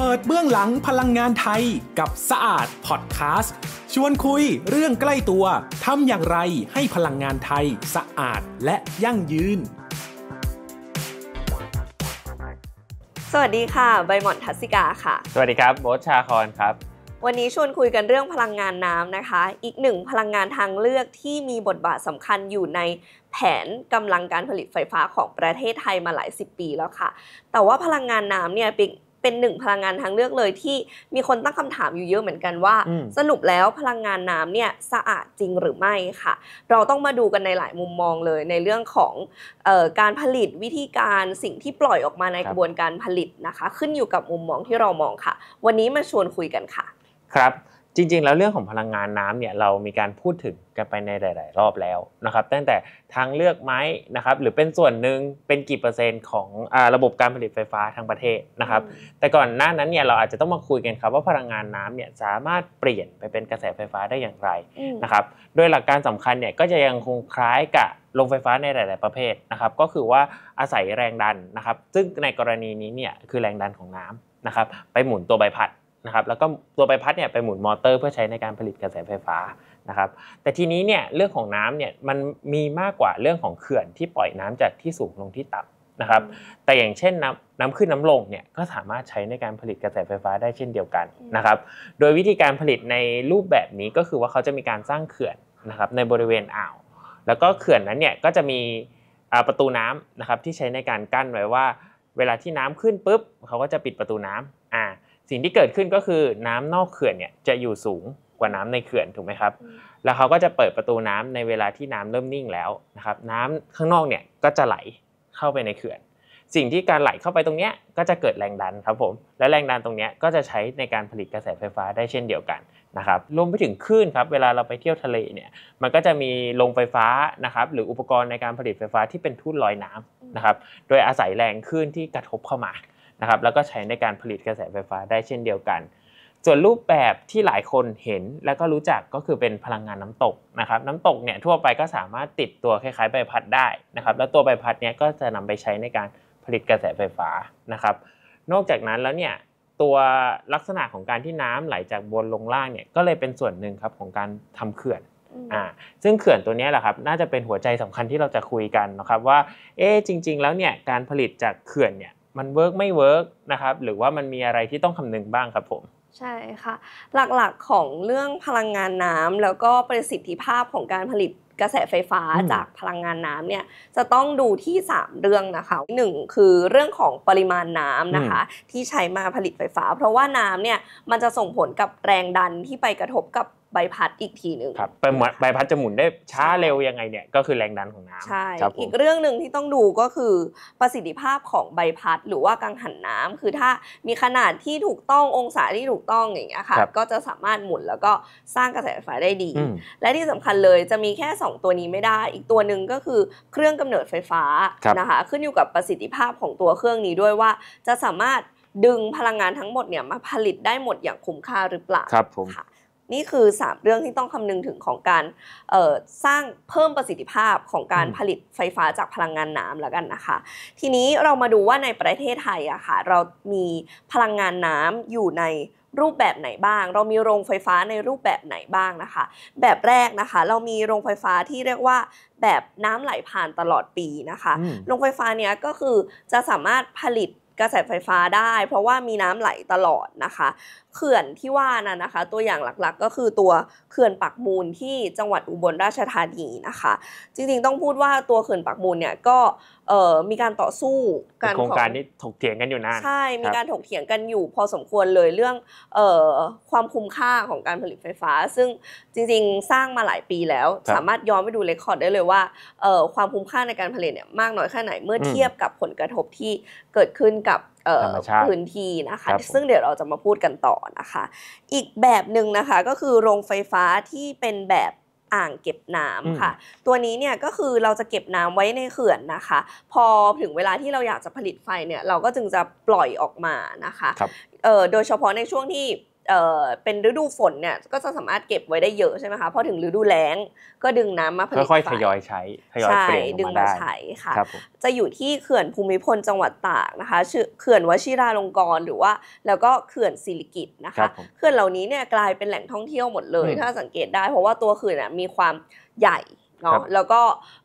เปิดเบื้องหลังพลังงานไทยกับสะอาดพอดแคสต์ชวนคุยเรื่องใกล้ตัวทำอย่างไรให้พลังงานไทยสะอาดและยั่งยืน สวัสดีค่ะใบหม่อนทัศิกาค่ะ สวัสดีครับโบทชาคอนครับ วันนี้ชวนคุยกันเรื่องพลังงานน้ำนะคะ อีกหนึ่งพลังงานทางเลือกที่มีบทบาทสำคัญอยู่ในแผนกำลังการผลิตไฟฟ้าของประเทศไทยมาหลายสิบปีแล้วค่ะ แต่ว่าพลังงานน้ำเนี่ยเป็นเป็นหนึ่งพลังงานทางเลือกเลยที่มีคนตั้งคำถามอยู่เยอะเหมือนกันว่า สรุปแล้วพลังงานน้ำเนี่ย สะอาดจริงหรือไม่ค่ะ เราต้องมาดูกันในหลายมุมมองเลยในเรื่องของออการผลิตวิธีการสิ่งที่ปล่อยออกมาในกระบวนการผลิตนะคะ ขึ้นอยู่กับมุมมองที่เรามองค่ะ วันนี้มาชวนคุยกันค่ะ ครับจริงๆแล้วเรื่องของพลังงานน้ำเนี่ยเรามีการพูดถึงกันไปในหลายๆรอบแล้วนะครับตั้งแต่ทางเลือกไม้นะครับหรือเป็นส่วนหนึ่งเป็นกี่เปอร์เซ็นต์ของะระบบการผลิตไฟฟ้าทางประเทศนะครับแต่ก่อนหน้านั้นเนี่ยเราอาจจะต้องมาคุยกันครับ ว่าพลังงานน้ำเนี่ยสามารถเปลี่ยนไปเป็นกระแสไฟฟ้าได้อย่างไรนะครับโดยหลักการสำคัญเนี่ยก็จะยังคงคล้ายกับโรงไฟฟ้าในหลาย ๆประเภทนะครับก็คือว่าอาศัยแรงดันนะครับ ซึ่งในกรณีนี้เนี่ยคือแรงดันของน้ำนะครับไปหมุนตัวใบพัดนะครับแล้วก็ตัวใบพัดเนี่ยไปหมุนมอเตอร์ เพื่อใช้ในการผลิตกระแสไฟฟ้านะครับแต่ทีนี้เนี่ยเรื่องของน้ำเนี่ยมันมีมากกว่าเรื่องของเขื่อนที่ปล่อยน้ำจากที่สูงลงที่ต่ำนะครับ แต่อย่างเช่นน้ำน้ำขึ้นน้ำลงเนี่ยก็สามารถใช้ในการผลิตกระแสไฟฟ้าได้เช่นเดียวกันนะครับโดยวิธีการผลิตในรูปแบบนี้ก็คือว่าเขาจะมีการสร้างเขื่อนนะครับในบริเวณอ่าวแล้วก็เขื่อนนั้นเนี่ยก็จะมีประตูน้ำนะครับที่ใช้ในการกั้นไว้ว่า เวลาที่น้ำขึ้นปุ๊บเขาก็จะปิดประตูน้ำสิ่งที่เกิดขึ้นก็คือน้ำนอกเขื่อนเนี่ยจะอยู่สูงกว่าน้ำในเขื่อนถูกไหมครับแล้วเขาก็จะเปิดประตูน้ำในเวลาที่น้ำเริ่มนิ่งแล้วนะครับน้ำข้างนอกเนี่ยก็จะไหลเข้าไปในเขื่อน สิ่งที่การไหลเข้าไปตรงเนี้ยก็จะเกิดแรงดันครับผมและแรงดันตรงเนี้ยก็จะใช้ในการผลิตกระแสไฟฟ้าได้เช่นเดียวกันนะครับ รวมไปถึงคลื่นครับเวลาเราไปเที่ยวทะเลเนี่ยมันก็จะมีโรงไฟฟ้านะครับหรืออุปกรณ์ในการผลิตไฟฟ้าที่เป็นทุ่นลอยน้ำนะครับโดยอาศัยแรงคลื่นที่กระทบเข้ามาะครับแล้วก็ใช้ในการผลิตกระแสไฟฟ้าได้เช่นเดียวกัน ส่วนรูปแบบที่หลายคนเห็นและก็รู้จักก็คือเป็นพลังงานน้ำตกนะครับน้ำตกเนี่ยทั่วไปก็สามารถติดตัวคล้ายๆ ใบพัดได้นะครับแล้วตัวใบพัดเนี่ยก็จะนำไปใช้ในการผลิตกระแสไฟฟ้านะครับ นอกจากนั้นแล้วเนี่ยตัวลักษณะของการที่น้ำไหลจากบนลงล่างเนี่ยก็เลยเป็นส่วนหนึ่งครับของการทำเขื่อนอ่าซึ่งเขื่อนตัวนี้แหละครับน่าจะเป็นหัวใจสำคัญที่เราจะคุยกันนะครับว่าเอ๊จริง ๆ แล้วเนี่ยการผลิตจากเขื่อนเนี่ยมันเวิร์กไม่เวิร์กนะครับหรือว่ามันมีอะไรที่ต้องคำนึงบ้างครับผมใช่ค่ะ หลักๆของเรื่องพลังงานน้ำแล้วก็ประสิทธิภาพของการผลิตกระแสไฟฟ้าจากพลังงานน้ำเนี่ยจะต้องดูที่ 3 เรื่องนะคะ 1 คือเรื่องของปริมาณน้ำนะคะที่ใช้มาผลิตไฟฟ้า เพราะว่าน้ำเนี่ยมันจะส่งผลกับแรงดันที่ไปกระทบกับใบพัดอีกทีหนึ่งครับใบพัดจะหมุนได้ช้าเร็วยังไงเนี่ยก็คือแรงดันของน้ำใช่อีกเรื่องหนึ่งที่ต้องดูก็คือประสิทธิภาพของใบพัดหรือว่ากังหันน้ำคือถ้ามีขนาดที่ถูกต้ององศาที่ถูกต้องอย่างเงี้ยค่ะก็จะสามารถหมุนแล้วก็สร้างกระแสไฟได้ดี และที่สำคัญเลยจะมีแค่ 2 ตัวนี้ไม่ได้ อีกตัวหนึ่งก็คือเครื่องกำเนิดไฟฟ้านะคะขึ้นอยู่กับประสิทธิภาพของตัวเครื่องนี้ด้วยว่าจะสามารถดึงพลังงานทั้งหมดเนี่ยมาผลิตได้หมดอย่างคุ้มค่าหรือเปล่าครับผมนี่คือ 3 เรื่องที่ต้องคำนึงถึงของการสร้างเพิ่มประสิทธิภาพของการผลิตไฟฟ้าจากพลังงานน้ำแล้วกันนะคะ ทีนี้เรามาดูว่าในประเทศไทยอะคะ่ะเรามีพลังงานน้ำอยู่ในรูปแบบไหนบ้าง เรามีโรงไฟฟ้าในรูปแบบไหนบ้างนะคะ แบบแรกนะคะ เรามีโรงไฟฟ้าที่เรียกว่าแบบน้ำไหลผ่านตลอดปีนะคะ โรงไฟฟ้าเนี้ยก็คือจะสามารถผลิตกระแสไฟฟ้าได้ เพราะว่ามีน้ำไหลตลอดนะคะเขื่อนที่ว่านะนะคะตัวอย่างหลักๆก็คือตัวเขื่อนปักมูลที่จังหวัดอุบลราชธานีนะคะจริงๆต้องพูดว่าตัวเขื่อนปักมูลเนี่ยก็มีการต่อสู้กันโครงการนี้ถกเถียงกันอยู่นานใช่มีการถกเถียงกันอยู่พอสมควรเลยเรื่องออความคุ้มค่าของการผลิตไฟฟ้า ซึ่งจริงๆสร้างมาหลายปีแล้วสามารถย้อนไปดูเรคคอร์ดได้เลยว่าความคุ้มค่าในการผลิตเนี่ยมากน้อยแค่ไหนเมื่อเทียบกับผลกระทบที่เกิดขึ้นกับพื้นที่นะคะ ซึ่งเดี๋ยวเราจะมาพูดกันต่อนะคะ อีกแบบหนึ่งนะคะ ก็คือโรงไฟฟ้าที่เป็นแบบอ่างเก็บน้ำค่ะ ตัวนี้เนี่ยก็คือเราจะเก็บน้ำไว้ในเขื่อนนะคะ พอถึงเวลาที่เราอยากจะผลิตไฟเนี่ยเราก็จึงจะปล่อยออกมานะคะ โดยเฉพาะในช่วงที่เเป็นฤดูฝนเนี่ยก็จะสามารถเก็บไว้ได้เยอะใช่ไหมคะพอถึงฤดูแล้งก็ดึงน้ำมาผลิตค่อยๆทยอยใช้ทยอยใช่เปลี่ยนดึงมาใช้ค่ะคจะอยู่ที่เขื่อนภูมิพลจังหวัดตากนะคะชื่อเขื่อนวชิราลงกรณ์หรือว่า แล้วก็เขื่อนศิริกิตนะคะเขื่อนเหล่านี้เนี่ยกลายเป็นแหล่งท่องเที่ยวหมดเลย ถ้าสังเกตได้เพราะว่าตัวเขื่อนน่มีความใหญ่เนาะแล้วก็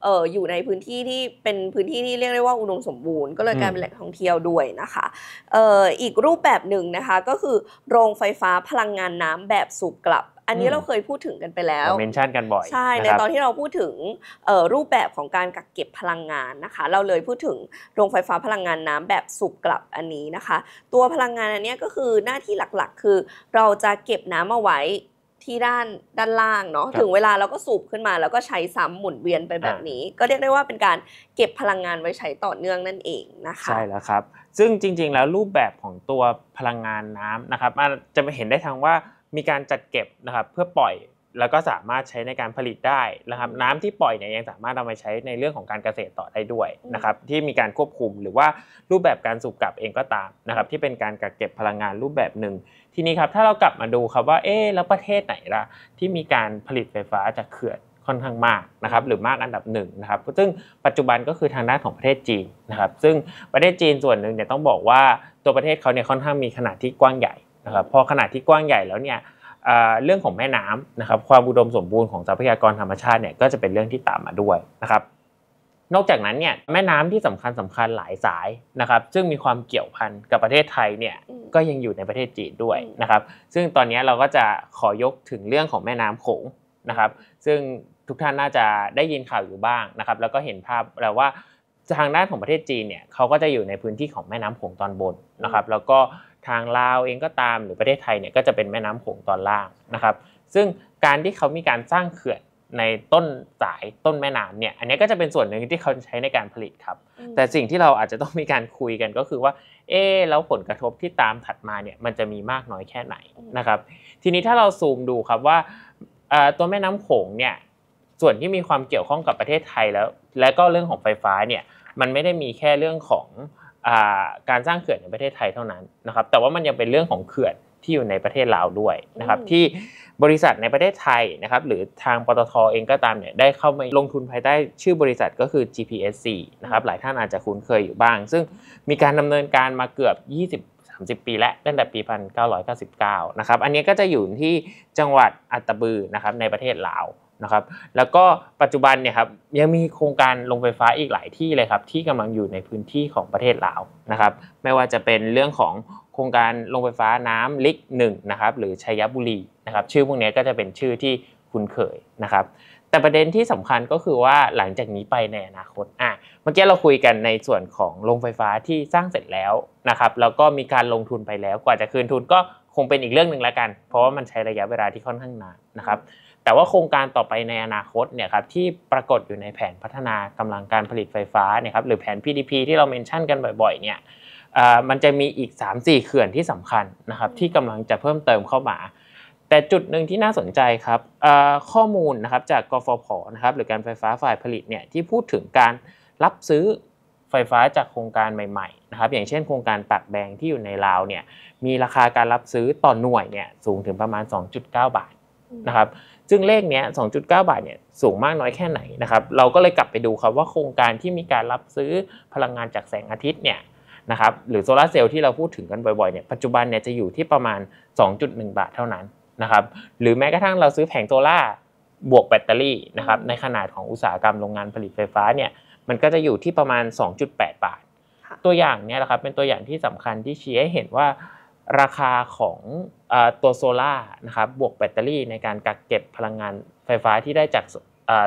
ออยู่ในพื้นที่ที่เป็นพื้นที่ที่เรียกได้ว่าอุดมสมบูรณ์ก็เลยกลายเป็นแหล่งท่องเที่ยวด้วยนะคะอออีกรูปแบบหนึ่งนะคะก็คือโรงไฟฟ้าพลังงานน้ำแบบสูบกลับ อันนี้เราเคยพูดถึงกันไปแล้วเมนชั่นกันบ่อยใช่ในตอนที่เราพูดถึงรูปแบบของการกักเก็บพลังงานนะคะ เราเลยพูดถึงโรงไฟฟ้าพลังงานน้ำแบบสูบกลับอันนี้นะคะตัวพลังงานอันนี้ก็คือหน้าที่หลักๆ คือเราจะเก็บน้ำเอาไว้ที่ด้านด้านล่างเนาะถึงเวลาเราก็สูบขึ้นมาแล้วก็ใช้ซ้ำหมุนเวียนไปแบบนี้ ก็เรียกได้ว่าเป็นการเก็บพลังงานไว้ใช้ต่อเนื่องนั่นเองนะคะใช่แล้วครับ ซึ่งจริงๆแล้วรูปแบบของตัวพลังงานน้ำนะครับจะไปเห็นได้ทางว่ามีการจัดเก็บนะครับเพื่อปล่อยแล้วก็สามารถใช้ในการผลิตได้นะครับน้ำที่ปล่อยเนี่ยยังสามารถเอามาใช้ในเรื่องของการเกษตรต่อได้ด้วยนะครับที่มีการควบคุมหรือว่ารูปแบบการสูบกลับเองก็ตามนะครับที่เป็นการกักเก็บพลังงานรูปแบบหนึ่งทีนี้ครับถ้าเรากลับมาดูครับว่าเอ๊แล้วประเทศไหนล่ะที่มีการผลิตไฟฟ้าจากเขื่อนค่อนข้างมากนะครับหรือมากอันดับหนึ่งนะครับซึ่งปัจจุบันก็คือทางด้านของประเทศจีนนะครับซึ่งประเทศจีนส่วนหนึ่งเนี่ยต้องบอกว่าตัวประเทศเขาเนี่ยค่อนข้างมีขนาดที่กว้างใหญ่นะครับพอขนาดที่กว้างใหญ่แล้วเนี่ยเรื่องของแม่น้ำนะครับความอุดมสมบูรณ์ของทรัพยากรธรรมชาติเนี่ยก็จะเป็นเรื่องที่ตามมาด้วยนะครับนอกจากนั้นเนี่ยแม่น้ำที่สำคัญสำคัญหลายสายนะครับ ซึ่งมีความเกี่ยวพันกับประเทศไทยเนี่ยก็ยังอยู่ในประเทศจีนด้วยนะครับ ซึ่งตอนนี้เราก็จะขอยกถึงเรื่องของแม่น้ำโขงนะครับ ซึ่งทุกท่านน่าจะได้ยินข่าวอยู่บ้างนะครับ แล้วก็เห็นภาพแล้วว่าทางด้านของประเทศจีนเนี่ยเขาก็จะอยู่ในพื้นที่ของแม่น้ำโขงตอนบนนะครับ แล้วก็ทางลาวเองก็ตามหรือประเทศไทยเนี่ยก็จะเป็นแม่น้ำโขงตอนล่างนะครับ ซึ่งการที่เขามีการสร้างเขื่อนในต้นสายต้นแม่น้ำเนี่ยอันนี้ก็จะเป็นส่วนหนึ่งที่เขาใช้ในการผลิตครับ แต่สิ่งที่เราอาจจะต้องมีการคุยกันก็คือว่าเอ๊แล้วผลกระทบที่ตามถัดมาเนี่ยมันจะมีมากน้อยแค่ไหนนะครับ ทีนี้ถ้าเราซูมดูครับว่าตัวแม่น้ำโขงเนี่ยส่วนที่มีความเกี่ยวข้องกับประเทศไทยแล้ว และก็เรื่องของไฟฟ้าเนี่ยมันไม่ได้มีแค่เรื่องของการสร้างเขื่อนในประเทศไทยเท่านั้นนะครับ แต่ว่ามันยังเป็นเรื่องของเขื่อนที่อยู่ในประเทศลาวด้วยนะครับ ที่บริษัทในประเทศไทยนะครับ หรือทางปตทเองก็ตามเนี่ย ได้เข้ามาลงทุนภายใต้ชื่อบริษัทก็คือ GPSC นะครับ หลายท่านอาจจะคุ้นเคยอยู่บ้าง ซึ่งมีการดำเนินการมาเกือบ 20 30 ปีแล้วตั้งแต่ปี 1999 นะครับ อันนี้ก็จะอยู่ที่จังหวัดอัตตบือนะครับ ในประเทศลาวนะครับแล้วก็ปัจจุบันเนี่ยครับยังมีโครงการลงไฟฟ้าอีกหลายที่เลยครับที่กำลังอยู่ในพื้นที่ของประเทศลาวนะครับ ไม่ว่าจะเป็นเรื่องของโครงการลงไฟฟ้าน้ำลิกหนึ่งนะครับหรือชัยบุรีนะครับชื่อพวกนี้ก็จะเป็นชื่อที่คุ้นเคยนะครับ แต่ประเด็นที่สำคัญก็คือว่าหลังจากนี้ไปในอนาคตอ่ะเมื่อกี้เราคุยกันในส่วนของโรงไฟฟ้าที่สร้างเสร็จแล้วนะครับ แล้วก็มีการลงทุนไปแล้วกว่าจะคืนทุนก็คงเป็นอีกเรื่องหนึ่งแล้วกันเพราะว่ามันใช้ระยะเวลาที่ค่อนข้างนานนะครับแต่ว่าโครงการต่อไปในอนาคตเนี่ยครับที่ปรากฏอยู่ในแผนพัฒนากำลังการผลิตไฟฟ้าเนี่ยครับหรือแผน PDP ที่เราเมนชั่นกันบ่อยๆเนี่ยมันจะมีอีก 3-4เขื่อนที่สำคัญนะครับที่กำลังจะเพิ่มเติมเข้ามา แต่จุดหนึ่งที่น่าสนใจครับ ข้อมูลนะครับจากกฟผนะครับหรือการไฟฟ้าฝ่ายผลิตเนี่ยที่พูดถึงการรับซื้อไฟฟ้าจากโครงการใหม่ๆนะครับอย่างเช่น โครงการตักแบงที่อยู่ในลาวเนี่ยมีราคาการรับซื้อต่อนหน่วยเนี่ยสูงถึงประมาณ 2.9 บาทนะครับซึ่งเลขเนี้ย 2.9 บาท เนี่ย สูงมากน้อยแค่ไหนนะครับ เราก็เลยกลับไปดูครับว่าโครงการที่มีการรับซื้อพลังงานจากแสงอาทิตย์เนี่ยนะครับ หรือโซลาเซลล์ที่เราพูดถึงกันบ่อยๆ เนี่ย ปัจจุบันเนี่ยจะอยู่ที่ประมาณ 2.1 บาทเท่านั้นนะครับ หรือแม้กระทั่งเราซื้อแผงโซล่าบวกแบตเตอรี่นะครับ ในขนาดของอุตสาหกรรมโรงงานผลิตไฟฟ้าเนี่ย มันก็จะอยู่ที่ประมาณ 2.8 บาท ตัวอย่างเนี่ยนะครับ เป็นตัวอย่างที่สำคัญที่ชี้ให้เห็นว่าราคาของตัวโซล่า นะครับ บวกแบตเตอรี่ในการกักเก็บพลังงานไฟฟ้าที่ได้จาก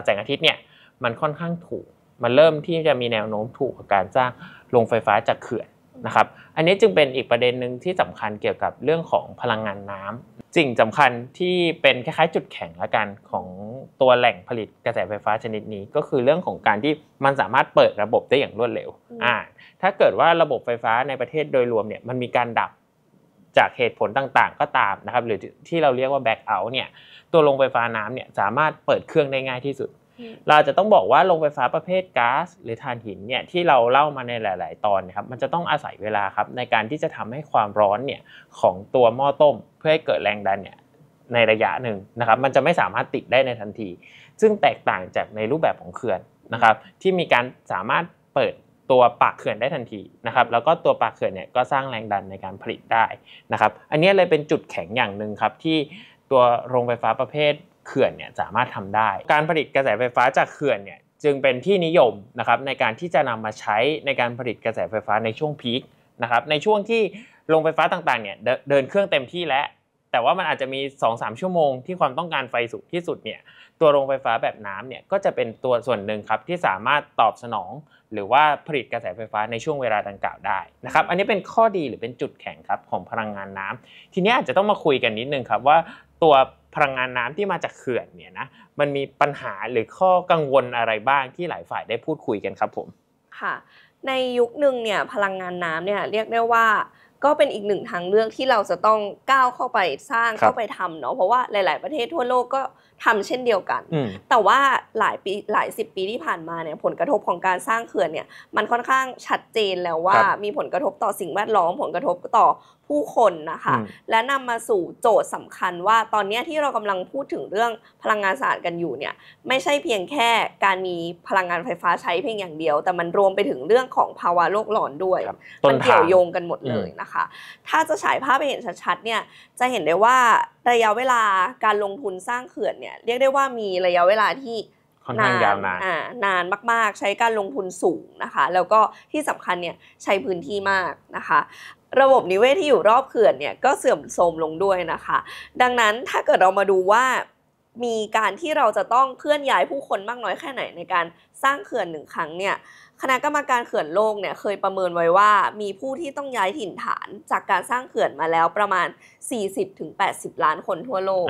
แสงอาทิตย์เนี่ย มันค่อนข้างถูก มันเริ่มที่จะมีแนวโน้มถูกกับการสร้างโรงไฟฟ้าจากเขื่อนนะครับ อันนี้จึงเป็นอีกประเด็นหนึ่งที่สำคัญเกี่ยวกับเรื่องของพลังงานน้ำ สิ่งสำคัญที่เป็นคล้าย ๆจุดแข็งละกันของตัวแหล่งผลิตกระแสไฟฟ้าชนิดนี้ก็คือเรื่องของการที่มันสามารถเปิดระบบได้อย่างรวดเร็วอ่าถ้าเกิดว่าระบบไฟฟ้าในประเทศโดยรวมเนี่ยมันมีการดับจากเหตุผลต่างๆก็ตามนะครับหรือที่เราเรียกว่าแบ็กเอาท์เนี่ยตัวโรงไฟฟ้าน้ำเนี่ยสามารถเปิดเครื่องได้ง่ายที่สุดเราจะต้องบอกว่าโรงไฟฟ้าประเภทก๊าซหรือถ่านหินเนี่ยที่เราเล่ามาในหลายๆตอนนะครับมันจะต้องอาศัยเวลาครับในการที่จะทำให้ความร้อนเนี่ยของตัวหม้อต้ม เพื่อให้เกิดแรงดันเนี่ยในระยะหนึ่งนะครับ มันจะไม่สามารถติดได้ในทันที ซึ่งแตกต่างจากในรูปแบบของเขื่อนนะครับที่มีการสามารถเปิดตัวปากเขื่อนได้ทันทีนะครับแล้วก็ตัวปากเขื่อนเนี่ยก็สร้างแรงดันในการผลิตได้นะครับอันนี้เลยเป็นจุดแข็งอย่างหนึ่งครับ ที่ตัวโรงไฟฟ้าประเภทเขื่อนเนี่ยสามารถทำได้ การผลิตกระแสไฟฟ้าจากเขื่อนเนี่ยจึงเป็นที่นิยมนะครับในการที่จะนำมาใช้ในการผลิตกระแสไฟฟ้าในช่วงพีคนะครับในช่วงที่โรงไฟฟ้าต่างๆเนี่ยเดินเครื่องเต็มที่แล้วแต่ว่ามันอาจจะมี2สชั่วโมงที่ความต้องการไฟสูงที่สุดเนี่ยตัวโรงไฟฟ้าแบบน้ำเนี่ย ก็จะเป็นตัวส่วนหนึ่งครับ ที่สามารถตอบสนอง หรือว่าผลิตกระแสไฟฟ้าในช่วงเวลาดังกล่าวได้นะครับอันนี้เป็นข้อดีหรือเป็นจุดแข็งครับของพลังงานน้ำ ทีนี้อาจจะต้องมาคุยกันนิดนึงครับว่า ตัวพลังงานน้ำที่มาจากเขื่อนเนี่ยนะมันมีปัญหาหรือข้อกังวลอะไรบ้างที่หลายฝ่ายได้พูดคุยกันครับผมค่ะในยุคหนึ่งเนี่ยพลังงานน้ำเนี่ยเรียกได้ว่าก็เป็นอีกหนึ่งทางเลือกที่เราจะต้องก้าวเข้าไปสร้างเข้าไปทำเนาะเพราะว่าหลาย ๆประเทศทั่วโลกก็ทำเช่นเดียวกัน แต่ว่าหลายปีหลายสิบปีที่ผ่านมาเนี่ยผลกระทบของการสร้างเขื่อนเนี่ยมันค่อนข้างชัดเจนแล้วว่ามีผลกระทบต่อสิ่งแวดล้อมผลกระทบต่อผู้คนนะคะและนำมาสู่โจทย์สำคัญว่าตอนนี้ที่เรากำลังพูดถึงเรื่องพลังงานสะอาดกันอยู่เนี่ยไม่ใช่เพียงแค่การมีพลังงานไฟฟ้าใช้เพียงอย่างเดียว แต่มันรวมไปถึงเรื่องของภาวะโลกร้อนด้วย มันเกี่ยวโยงกันหมดเลยนะคะ ถ้าจะฉายภาพไปเห็นชัดๆเนี่ยจะเห็นได้ว่า ระยะเวลาการลงทุนสร้างเขื่อนเนี่ยเรียกได้ว่ามีระยะเวลาที่นานยาวนานนานมาก ๆ ใช้การลงทุนสูงนะคะแล้วก็ที่สำคัญเนี่ยใช้พื้นที่มากนะคะระบบนิเวศที่อยู่รอบเขื่อนเนี่ยก็เสื่อมโทรมลงด้วยนะคะ ดังนั้นถ้าเกิดเรามาดูว่ามีการที่เราจะต้องเคลื่อนย้ายผู้คนมากน้อยแค่ไหนในการสร้างเขื่อนหนึ่งครั้งเนี่ยคณะกรรมการเขื่อนโลกเนี่ยเคยประเมินไว้ว่ามีผู้ที่ต้องย้ายถิ่นฐานจากการสร้างเขื่อนมาแล้วประมาณ 40-80 ล้านคนทั่วโลก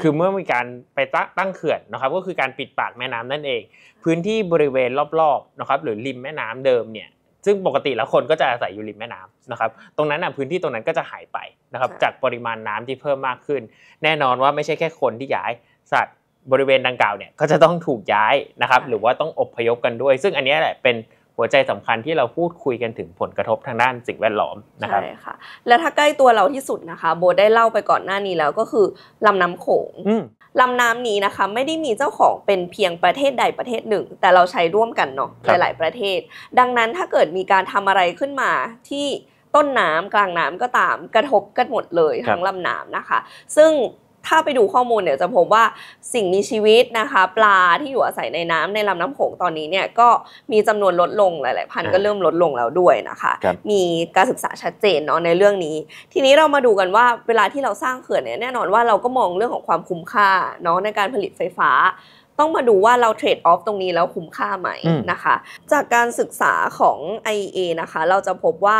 คือเมื่อมีการไปตั้งเขื่อนนะครับก็คือการปิดปากแม่น้ำนั่นเอง พื้นที่บริเวณรอบๆนะครับหรือริมแม่น้ำเดิมเนี่ยซึ่ง ปกติแล้วคนก็จะอาศัยอยู่ริมแม่น้ำนะครับ ตรงนั้นนะพื้นที่ตรงนั้นก็จะหายไปนะครับจากปริมาณน้ำที่เพิ่มมากขึ้น แน่นอนว่าไม่ใช่แค่คนที่ย้ายสัตว์บริเวณดังกล่าวเนี่ยก็จะต้องถูกย้ายนะครับหรือว่าต้องอบพยพกันด้วย ซึ่งอันนี้แหละเป็นหัวใจสำคัญที่เราพูดคุยกันถึงผลกระทบทางด้านสิ่งแวดล้อมนะครับใช่ค่ะและถ้าใกล้ตัวเราที่สุดนะคะโบได้เล่าไปก่อนหน้านี้แล้วก็คือลำน้ำโขงลำน้ำนี้นะคะไม่ได้มีเจ้าของเป็นเพียงประเทศใดประเทศหนึ่ง แต่เราใช้ร่วมกันเนาะหลายๆประเทศ ดังนั้นถ้าเกิดมีการทำอะไรขึ้นมาที่ต้นน้ำกลางน้ำก็ตามกระทบกันหมดเลยทั้งลำน้ำนะคะ ซึ่งถ้าไปดูข้อมูลเนี่ยจะพบว่าสิ่งมีชีวิตนะคะ ปลาที่อยู่อาศัยในน้ำในลำน้ำโขงตอนนี้เนี่ยก็มีจำนวนลดลงหลาย ๆ พันก็เริ่มลดลงแล้วด้วยนะคะ มีการศึกษาชัดเจนเนาะในเรื่องนี้ ทีนี้เรามาดูกันว่าเวลาที่เราสร้างเขื่อนเนี่ยแน่นอนว่าเราก็มองเรื่องของความคุ้มค่าเนาะในการผลิตไฟฟ้าต้องมาดูว่าเราเทรดออฟตรงนี้แล้วคุ้มค่าไหมนะคะ จากการศึกษาของ IEA นะคะเราจะพบว่า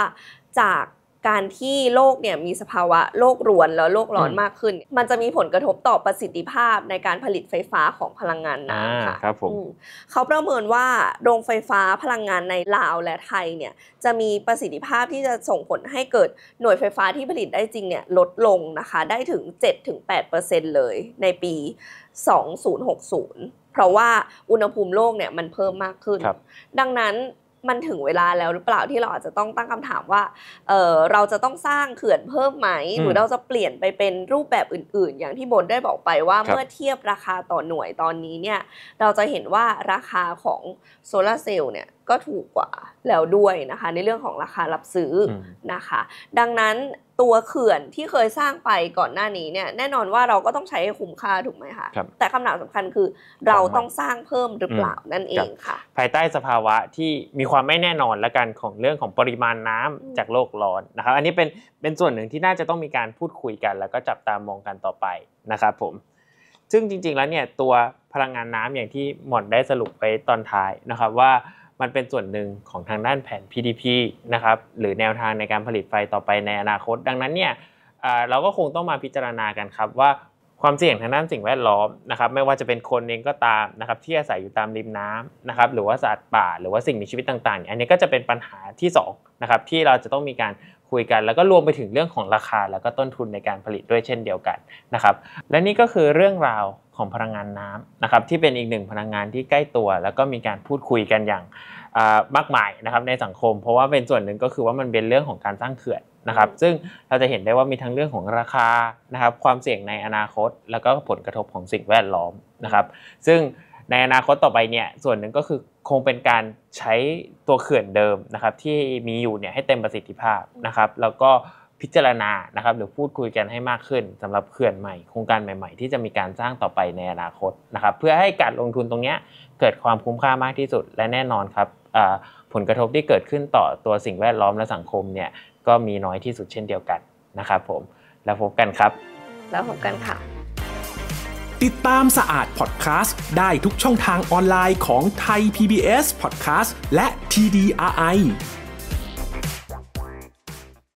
จากการที่โลกเนี่ยมีสภาวะโลกรวนแล้วโลกร้อนมากขึ้น มันจะมีผลกระทบต่อประสิทธิภาพในการผลิตไฟฟ้าของพลังงานน้ำค่ะครับผม เขาประเมินว่า โรงไฟฟ้าพลังงานในลาวและไทยเนี่ยจะมีประสิทธิภาพที่จะส่งผลให้เกิดหน่วยไฟฟ้าที่ผลิตได้จริงเนี่ยลดลงนะคะได้ถึง 7-8%เลยในปี 2060 เพราะว่าอุณหภูมิโลกเนี่ยมันเพิ่มมากขึ้นดังนั้นมันถึงเวลาแล้วหรือเปล่าที่เราอาจจะต้องตั้งคำถามว่าเเราจะต้องสร้างเขื่อนเพิ่มไหม หรือเราจะเปลี่ยนไปเป็นรูปแบบอื่นๆ อย่างที่บนได้บอกไปว่าเมื่อเทียบราคาต่อหน่วยตอนนี้เนี่ยเราจะเห็นว่าราคาของโซลาเซลล์เนี่ย ก็ถูกกว่าแล้วด้วยนะคะ ในเรื่องของราคารับซื้อนะคะ ดังนั้นตัวเขื่อนที่เคยสร้างไปก่อนหน้านี้เนี่ยแน่นอนว่าเราก็ต้องใช้คุ้มค่าถูกไหมคะคแต่คำถามสำคัญคือเราต้องสร้างเพิ่มหรือเปล่า นั่นเองค่ะ ภายใต้สภาวะที่มีความไม่แน่นอนและกันของเรื่องของปริมาณน้ำจากโลกร้อนนะครับอันนี้เป็นเป็นส่วนหนึ่งที่น่าจะต้องมีการพูดคุยกันแล้วก็จับตามองกันต่อไปนะครับผมซึ่งจริงๆแล้วเนี่ยตัวพลังงานน้ำอย่างที่หมอนได้สรุปไปตอนท้ายนะครับว่ามันเป็นส่วนหนึ่งของทางด้านแผน PDP นะครับหรือแนวทางในการผลิตไฟต่อไปในอนาคต ดังนั้นเนี่ยเราก็คงต้องมาพิจารณากันครับว่าความเสี่ยงทางด้านสิ่งแวดล้อมนะครับไม่ว่าจะเป็นคนเองก็ตามนะครับที่อาศัยอยู่ตามริมน้ำนะครับหรือว่าสัตว์ป่า หรือว่าสิ่งมีชีวิตต่างๆ อันนี้ก็จะเป็นปัญหาที่2นะครับที่เราจะต้องมีการคุยกัน แล้วก็รวมไปถึงเรื่องของราคาแล้วก็ต้นทุนในการผลิตด้วยเช่นเดียวกันนะครับและนี่ก็คือเรื่องราวของพลังงานน้ำนะครับที่เป็นอีกหนึ่งพลังงานที่ใกล้ตัว แล้วก็มีการพูดคุยกันอย่างมากมายนะครับในสังคม เพราะว่าเป็นส่วนหนึ่งก็คือว่ามันเป็นเรื่องของการสร้างเขื่อนนะครับ ซึ่งเราจะเห็นได้ว่ามีทั้งเรื่องของราคานะครับความเสี่ยงในอนาคต แล้วก็ผลกระทบของสิ่งแวดล้อมนะครับ ซึ่งในอนาคตต่อไปเนี่ยส่วนหนึ่งก็คือคงเป็นการใช้ตัวเขื่อนเดิมนะครับที่มีอยู่เนี่ยให้เต็มประสิทธิภาพนะครับ แล้วก็พิจารณานะครับหรือพูดคุยกันให้มากขึ้นสำหรับเขื่อนใหม่โครงการใหม่ ๆ ที่จะมีการสร้างต่อไปในอนาคตนะครับเพื่อให้การลงทุนตรงนี้เกิดความคุ้มค่ามากที่สุด และแน่นอนครับผลกระทบที่เกิดขึ้นต่อตัวสิ่งแวดล้อมและสังคมเนี่ยก็มีน้อยที่สุดเช่นเดียวกันนะครับผมแล้วพบกันครับ แล้วพบกันค่ะ ติดตามสะอาดพอดแคสต์ได้ทุกช่องทางออนไลน์ของไทย PBS Podcast และ TDRI